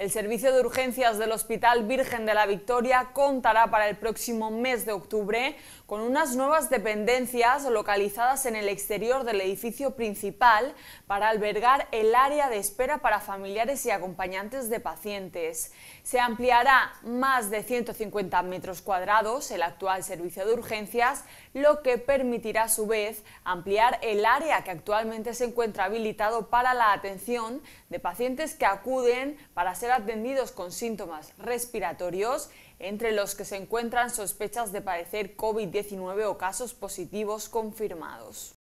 El servicio de urgencias del Hospital Virgen de la Victoria contará para el próximo mes de octubre con unas nuevas dependencias localizadas en el exterior del edificio principal para albergar el área de espera para familiares y acompañantes de pacientes. Se ampliará más de 150 metros cuadrados el actual servicio de urgencias, lo que permitirá a su vez ampliar el área que actualmente se encuentra habilitado para la atención de pacientes que acuden para ser atendidos con síntomas respiratorios, entre los que se encuentran sospechas de padecer COVID-19 o casos positivos confirmados.